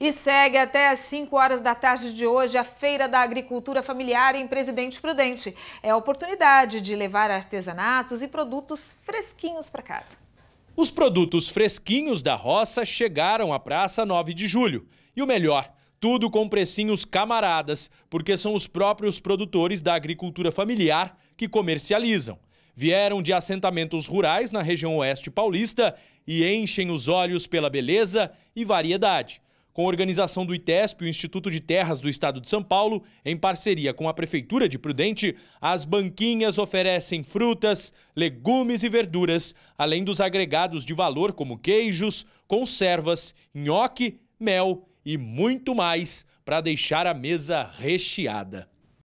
E segue até às 5 horas da tarde de hoje a Feira da Agricultura Familiar em Presidente Prudente. É a oportunidade de levar artesanatos e produtos fresquinhos para casa. Os produtos fresquinhos da roça chegaram à praça 9 de julho. E o melhor, tudo com precinhos camaradas, porque são os próprios produtores da agricultura familiar que comercializam. Vieram de assentamentos rurais na região oeste paulista e enchem os olhos pela beleza e variedade com a organização do ITESP e o Instituto de Terras do Estado de São Paulo, em parceria com a Prefeitura de Prudente, as banquinhas oferecem frutas, legumes e verduras, além dos agregados de valor como queijos, conservas, nhoque, mel e muito mais para deixar a mesa recheada.